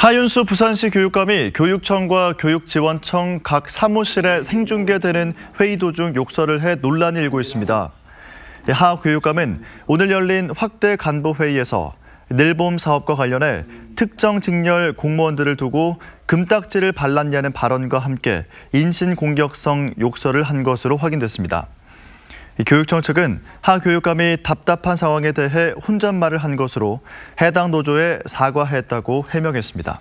하윤수 부산시 교육감이 교육청과 교육지원청 각 사무실에 생중계되는 회의 도중 욕설을 해 논란이 일고 있습니다. 네, 하 교육감은 오늘 열린 확대 간부 회의에서 늘봄 사업과 관련해 특정 직렬 공무원들을 두고 금딱지를 발랐냐는 발언과 함께 인신공격성 욕설을 한 것으로 확인됐습니다. 교육청 측은 하 교육감이 답답한 상황에 대해 혼잣말을 한 것으로 해당 노조에 사과했다고 해명했습니다.